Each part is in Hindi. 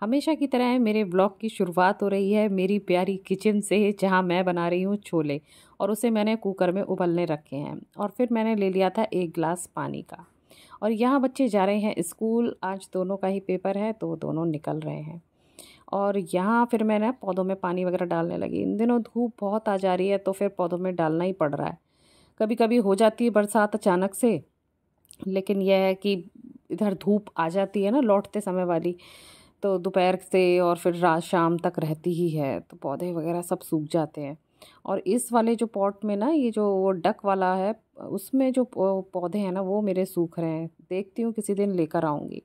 हमेशा की तरह मेरे ब्लॉग की शुरुआत हो रही है मेरी प्यारी किचन से जहाँ मैं बना रही हूँ छोले और उसे मैंने कुकर में उबलने रखे हैं और फिर मैंने ले लिया था एक गिलास पानी का और यहाँ बच्चे जा रहे हैं स्कूल आज दोनों का ही पेपर है तो दोनों निकल रहे हैं और यहाँ फिर मैंने पौधों में पानी वगैरह डालने लगी इन दिनों धूप बहुत आ जा रही है तो फिर पौधों में डालना ही पड़ रहा है कभी कभी हो जाती है बरसात अचानक से लेकिन यह है कि इधर धूप आ जाती है ना लौटते समय वाली तो दोपहर से और फिर रात शाम तक रहती ही है तो पौधे वगैरह सब सूख जाते हैं और इस वाले जो पॉट में ना ये जो वो डक वाला है उसमें जो पौधे हैं ना वो मेरे सूख रहे हैं देखती हूँ किसी दिन लेकर आऊँगी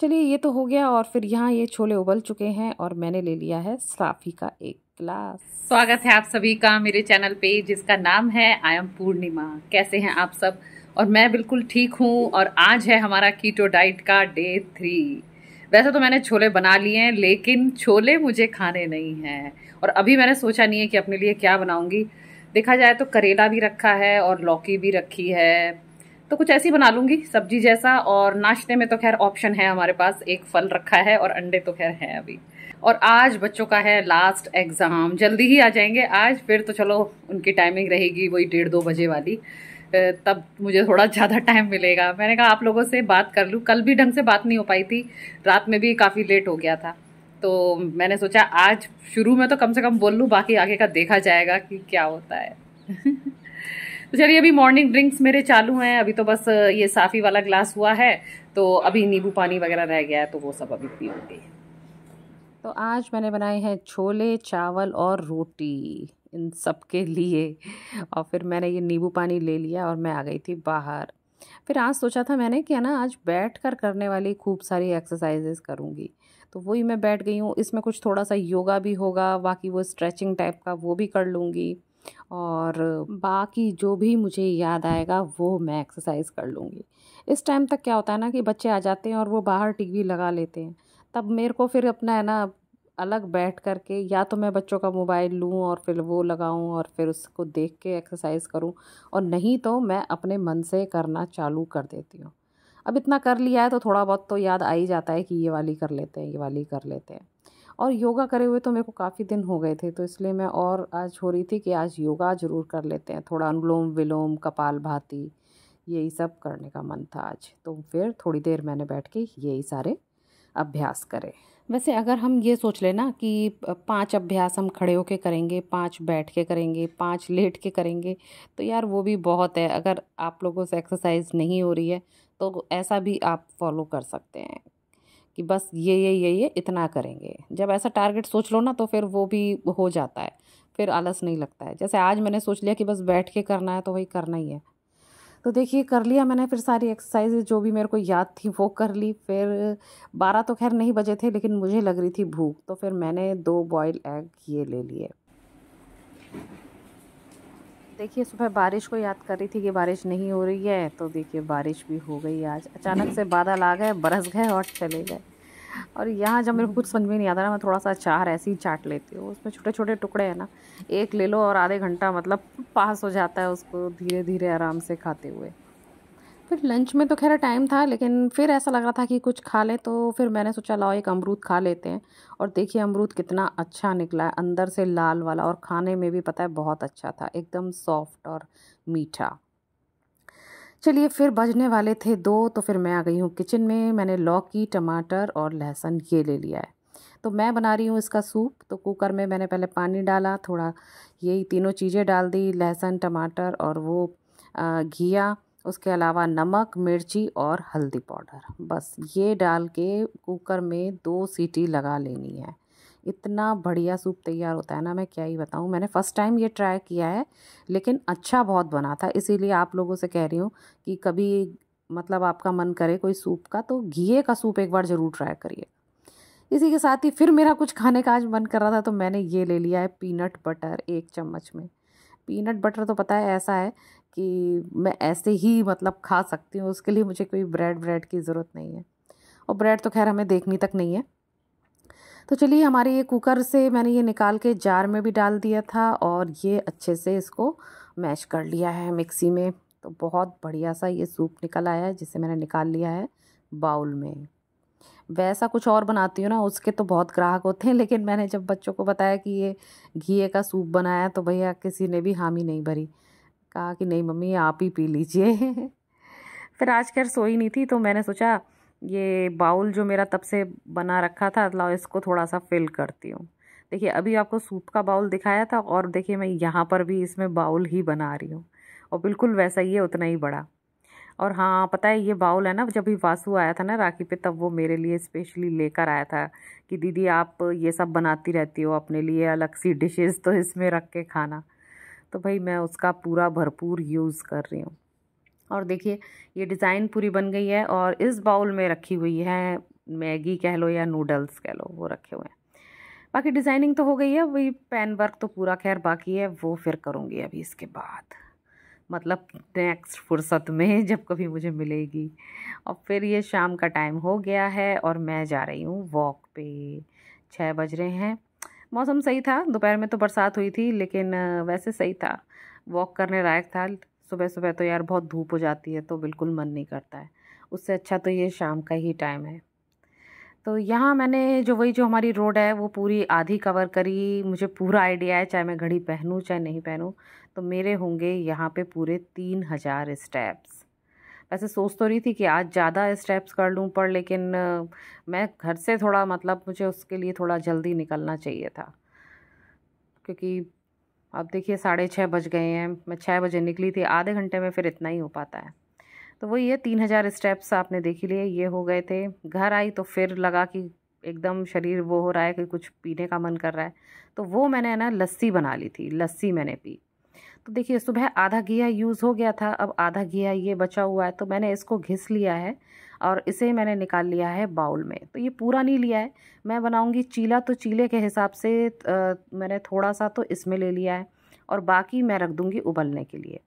चलिए ये तो हो गया और फिर यहाँ ये छोले उबल चुके हैं और मैंने ले लिया है साफी का एक गिलास स्वागत है आप सभी का मेरे चैनल पे जिसका नाम है आई एम पूर्णिमा कैसे हैं आप सब और मैं बिल्कुल ठीक हूँ और आज है हमारा कीटो डाइट का डे थ्री वैसे तो मैंने छोले बना लिए हैं लेकिन छोले मुझे खाने नहीं हैं और अभी मैंने सोचा नहीं है कि अपने लिए क्या बनाऊंगी देखा जाए तो करेला भी रखा है और लौकी भी रखी है तो कुछ ऐसी बना लूंगी सब्जी जैसा और नाश्ते में तो खैर ऑप्शन है हमारे पास एक फल रखा है और अंडे तो खैर हैं अभी और आज बच्चों का है लास्ट एग्ज़ाम जल्दी ही आ जाएंगे आज फिर तो चलो उनकी टाइमिंग रहेगी वही डेढ़ दो बजे वाली तब मुझे थोड़ा ज़्यादा टाइम मिलेगा मैंने कहा आप लोगों से बात कर लूँ कल भी ढंग से बात नहीं हो पाई थी रात में भी काफ़ी लेट हो गया था तो मैंने सोचा आज शुरू में तो कम से कम बोल लूँ बाकी आगे का देखा जाएगा कि क्या होता है तो चलिए अभी मॉर्निंग ड्रिंक्स मेरे चालू हैं अभी तो बस ये साफ़ी वाला ग्लास हुआ है तो अभी नींबू पानी वगैरह रह गया है तो वो सब अभी पीऊँगी तो आज मैंने बनाए हैं छोले चावल और रोटी इन सब के लिए और फिर मैंने ये नींबू पानी ले लिया और मैं आ गई थी बाहर फिर आज सोचा था मैंने कि है ना आज बैठ कर करने वाली खूब सारी एक्सरसाइजेस करूँगी तो वही मैं बैठ गई हूँ इसमें कुछ थोड़ा सा योगा भी होगा बाकी वो स्ट्रेचिंग टाइप का वो भी कर लूँगी और बाकी जो भी मुझे याद आएगा वो मैं एक्सरसाइज कर लूँगी इस टाइम तक क्या होता है ना कि बच्चे आ जाते हैं और वो बाहर टीवी लगा लेते हैं तब मेरे को फिर अपना है ना अलग बैठ कर के या तो मैं बच्चों का मोबाइल लूँ और फिर वो लगाऊँ और फिर उसको देख के एक्सरसाइज करूँ और नहीं तो मैं अपने मन से करना चालू कर देती हूँ अब इतना कर लिया है तो थोड़ा बहुत तो याद आ ही जाता है कि ये वाली कर लेते हैं ये वाली कर लेते हैं और योगा करे हुए तो मेरे को काफ़ी दिन हो गए थे तो इसलिए मैं और आज हो रही थी कि आज योगा ज़रूर कर लेते हैं थोड़ा अनुलोम विलोम कपाल भाती यही सब करने का मन था आज तो फिर थोड़ी देर मैंने बैठ के यही सारे अभ्यास करें वैसे अगर हम ये सोच लेना कि पांच अभ्यास हम खड़े होके करेंगे पांच बैठ के करेंगे पांच लेट के करेंगे तो यार वो भी बहुत है अगर आप लोगों से एक्सरसाइज नहीं हो रही है तो ऐसा भी आप फॉलो कर सकते हैं कि बस ये ये ये ये इतना करेंगे जब ऐसा टारगेट सोच लो ना तो फिर वो भी हो जाता है फिर आलस नहीं लगता है जैसे आज मैंने सोच लिया कि बस बैठ के करना है तो वही करना ही है तो देखिए कर लिया मैंने फिर सारी एक्सरसाइज जो भी मेरे को याद थी वो कर ली फिर बारह तो खैर नहीं बजे थे लेकिन मुझे लग रही थी भूख तो फिर मैंने दो बॉयल एग ये ले लिए देखिए सुबह बारिश को याद कर रही थी कि बारिश नहीं हो रही है तो देखिए बारिश भी हो गई आज अचानक से बादल आ गए बरस गए और चले गए और यहाँ जब मेरे को कुछ हम्म। समझ में नहीं आता ना मैं थोड़ा सा अचार ऐसे ही चाट लेती हूँ उसमें छोटे छोटे टुकड़े हैं ना एक ले लो और आधे घंटा मतलब पास हो जाता है उसको धीरे धीरे आराम से खाते हुए फिर लंच में तो खैर टाइम था लेकिन फिर ऐसा लग रहा था कि कुछ खा लें तो फिर मैंने सोचा लाओ एक अमरूद खा लेते हैं और देखिए अमरूद कितना अच्छा निकला है अंदर से लाल वाला और खाने में भी पता है बहुत अच्छा था एकदम सॉफ्ट और मीठा चलिए फिर बजने वाले थे दो तो फिर मैं आ गई हूँ किचन में मैंने लौकी टमाटर और लहसुन ये ले लिया है तो मैं बना रही हूँ इसका सूप तो कुकर में मैंने पहले पानी डाला थोड़ा यही तीनों चीज़ें डाल दी लहसुन टमाटर और वो घिया उसके अलावा नमक मिर्ची और हल्दी पाउडर बस ये डाल के कुकर में दो सीटी लगा लेनी है इतना बढ़िया सूप तैयार होता है ना मैं क्या ही बताऊँ मैंने फ़र्स्ट टाइम ये ट्राई किया है लेकिन अच्छा बहुत बना था इसीलिए आप लोगों से कह रही हूँ कि कभी मतलब आपका मन करे कोई सूप का तो घी का सूप एक बार ज़रूर ट्राई करिए इसी के साथ ही फिर मेरा कुछ खाने का आज मन कर रहा था तो मैंने ये ले लिया है पीनट बटर एक चम्मच में पीनट बटर तो पता है ऐसा है कि मैं ऐसे ही मतलब खा सकती हूँ उसके लिए मुझे कोई ब्रेड ब्रेड की ज़रूरत नहीं है और ब्रेड तो खैर हमें देखनी तक नहीं है तो चलिए हमारे ये कुकर से मैंने ये निकाल के जार में भी डाल दिया था और ये अच्छे से इसको मैश कर लिया है मिक्सी में तो बहुत बढ़िया सा ये सूप निकल आया है जिसे मैंने निकाल लिया है बाउल में वैसा कुछ और बनाती हूँ ना उसके तो बहुत ग्राहक होते हैं लेकिन मैंने जब बच्चों को बताया कि ये घी का सूप बनाया तो भैया किसी ने भी हामी नहीं भरी कहा कि नहीं मम्मी आप ही पी लीजिए फिर आज खैर सोई नहीं थी तो मैंने सोचा ये बाउल जो मेरा तब से बना रखा था लाओ इसको थोड़ा सा फिल करती हूँ देखिए अभी आपको सूप का बाउल दिखाया था और देखिए मैं यहाँ पर भी इसमें बाउल ही बना रही हूँ और बिल्कुल वैसा ही है उतना ही बड़ा और हाँ पता है ये बाउल है ना जब भी वासु आया था ना राखी पे तब वो मेरे लिए स्पेशली लेकर आया था कि दीदी आप ये सब बनाती रहती हो अपने लिए अलग सी डिशेज़ तो इसमें रख के खाना तो भाई मैं उसका पूरा भरपूर यूज़ कर रही हूँ और देखिए ये डिज़ाइन पूरी बन गई है और इस बाउल में रखी हुई है मैगी कह लो या नूडल्स कह लो वो रखे हुए हैं बाकी डिज़ाइनिंग तो हो गई है वही पेन वर्क तो पूरा खैर बाकी है वो फिर करूँगी अभी इसके बाद मतलब नेक्स्ट फुर्सत में जब कभी मुझे मिलेगी और फिर ये शाम का टाइम हो गया है और मैं जा रही हूँ वॉक पे छः बज रहे हैं मौसम सही था दोपहर में तो बरसात हुई थी लेकिन वैसे सही था वॉक करने लायक था सुबह सुबह तो यार बहुत धूप हो जाती है तो बिल्कुल मन नहीं करता है उससे अच्छा तो ये शाम का ही टाइम है तो यहाँ मैंने जो वही जो हमारी रोड है वो पूरी आधी कवर करी मुझे पूरा आइडिया है चाहे मैं घड़ी पहनूँ चाहे नहीं पहनूँ तो मेरे होंगे यहाँ पे पूरे तीन हज़ार स्टेप्स वैसे सोच तो रही थी कि आज ज़्यादा स्टेप्स कर लूँ पर लेकिन मैं घर से थोड़ा मतलब मुझे उसके लिए थोड़ा जल्दी निकलना चाहिए था क्योंकि अब देखिए साढ़े छः बज गए हैं मैं छः बजे निकली थी आधे घंटे में फिर इतना ही हो पाता है तो वही है तीन हज़ार स्टेप्स आपने देख लिए ये हो गए थे घर आई तो फिर लगा कि एकदम शरीर वो हो रहा है कि कुछ पीने का मन कर रहा है तो वो मैंने ना लस्सी बना ली थी लस्सी मैंने पी तो देखिए सुबह आधा घिया यूज़ हो गया था अब आधा घिया ये बचा हुआ है तो मैंने इसको घिस लिया है और इसे मैंने निकाल लिया है बाउल में तो ये पूरा नहीं लिया है मैं बनाऊँगी चीला तो चीले के हिसाब से आ, मैंने थोड़ा सा तो इसमें ले लिया है और बाकी मैं रख दूँगी उबलने के लिए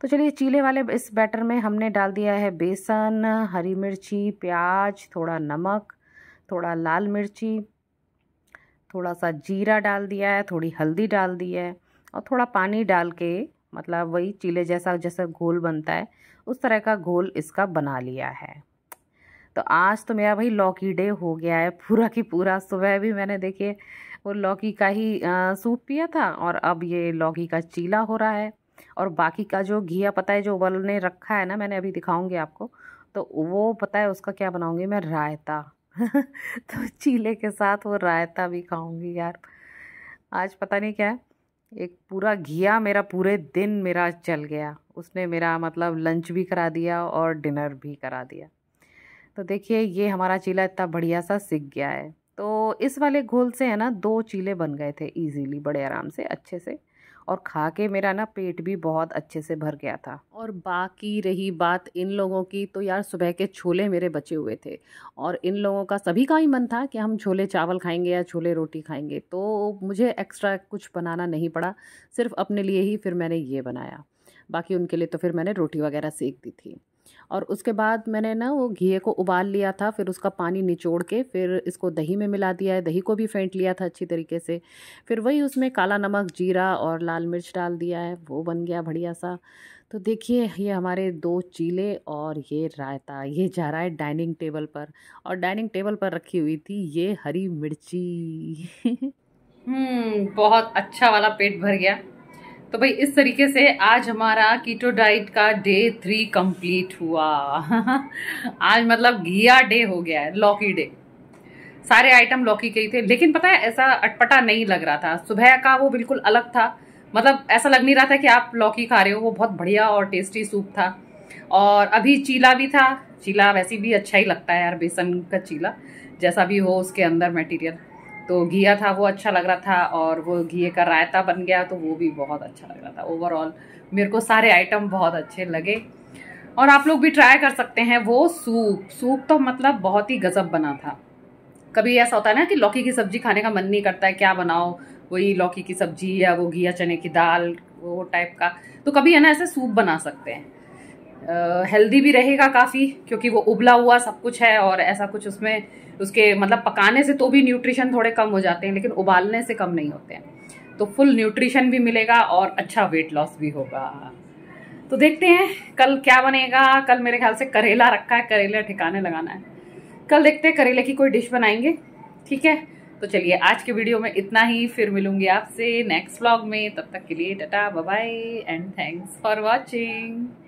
तो चलिए चीले वाले इस बैटर में हमने डाल दिया है बेसन हरी मिर्ची प्याज थोड़ा नमक थोड़ा लाल मिर्ची थोड़ा सा जीरा डाल दिया है थोड़ी हल्दी डाल दी है और थोड़ा पानी डाल के मतलब वही चीले जैसा जैसा घोल बनता है उस तरह का घोल इसका बना लिया है तो आज तो मेरा भाई लौकी डे हो गया है पूरा की पूरा सुबह भी मैंने देखिए वो लौकी का ही सूप पिया था और अब ये लौकी का चीला हो रहा है और बाकी का जो घिया पता है जो उबलने रखा है ना मैंने अभी दिखाऊंगी आपको तो वो पता है उसका क्या बनाऊंगी मैं रायता तो चीले के साथ वो रायता भी खाऊंगी यार आज पता नहीं क्या है एक पूरा घिया मेरा पूरे दिन मेरा चल गया उसने मेरा मतलब लंच भी करा दिया और डिनर भी करा दिया तो देखिए ये हमारा चीला इतना बढ़िया सा सीख गया है तो इस वाले घोल से है ना दो चीले बन गए थे इजीली बड़े आराम से अच्छे से और खा के मेरा ना पेट भी बहुत अच्छे से भर गया था और बाकी रही बात इन लोगों की तो यार सुबह के छोले मेरे बचे हुए थे और इन लोगों का सभी का ही मन था कि हम छोले चावल खाएंगे या छोले रोटी खाएंगे तो मुझे एक्स्ट्रा कुछ बनाना नहीं पड़ा सिर्फ अपने लिए ही फिर मैंने ये बनाया बाकी उनके लिए तो फिर मैंने रोटी वगैरह सेक दी थी और उसके बाद मैंने ना वो घी को उबाल लिया था फिर उसका पानी निचोड़ के फिर इसको दही में मिला दिया है दही को भी फेंट लिया था अच्छी तरीके से फिर वही उसमें काला नमक जीरा और लाल मिर्च डाल दिया है वो बन गया बढ़िया सा तो देखिए ये हमारे दो चीले और ये रायता ये जा रहा है डाइनिंग टेबल पर और डाइनिंग टेबल पर रखी हुई थी ये हरी मिर्ची हम्म बहुत अच्छा वाला पेट भर गया तो भाई इस तरीके से आज हमारा कीटो डाइट का डे थ्री कंप्लीट हुआ आज मतलब घिया डे हो गया है लौकी डे सारे आइटम लौकी के ही थे लेकिन पता है ऐसा अटपटा नहीं लग रहा था सुबह का वो बिल्कुल अलग था मतलब ऐसा लग नहीं रहा था कि आप लौकी खा रहे हो वो बहुत बढ़िया और टेस्टी सूप था और अभी चीला भी था चीला वैसे भी अच्छा ही लगता है यार बेसन का चीला जैसा भी हो उसके अंदर मटेरियल तो घिया था वो अच्छा लग रहा था और वो घी का रायता बन गया तो वो भी बहुत अच्छा लग रहा था ओवरऑल मेरे को सारे आइटम बहुत अच्छे लगे और आप लोग भी ट्राई कर सकते हैं वो सूप सूप तो मतलब बहुत ही गजब बना था कभी ऐसा होता है ना कि लौकी की सब्जी खाने का मन नहीं करता है क्या बनाओ वही लौकी की सब्जी या वो घिया चने की दाल वो टाइप का तो कभी है ना ऐसे सूप बना सकते हैं हेल्दी भी रहेगा काफ़ी क्योंकि वो उबला हुआ सब कुछ है और ऐसा कुछ उसमें उसके मतलब पकाने से तो भी न्यूट्रिशन थोड़े कम हो जाते हैं लेकिन उबालने से कम नहीं होते हैं तो फुल न्यूट्रिशन भी मिलेगा और अच्छा वेट लॉस भी होगा तो देखते हैं कल क्या बनेगा कल मेरे ख्याल से करेला रखा है करेला ठिकाने लगाना है कल देखते हैं करेले की कोई डिश बनाएंगे ठीक है तो चलिए आज के वीडियो में इतना ही फिर मिलूंगी आपसे नेक्स्ट व्लॉग में तब तक के लिए tata bye and thanks for watching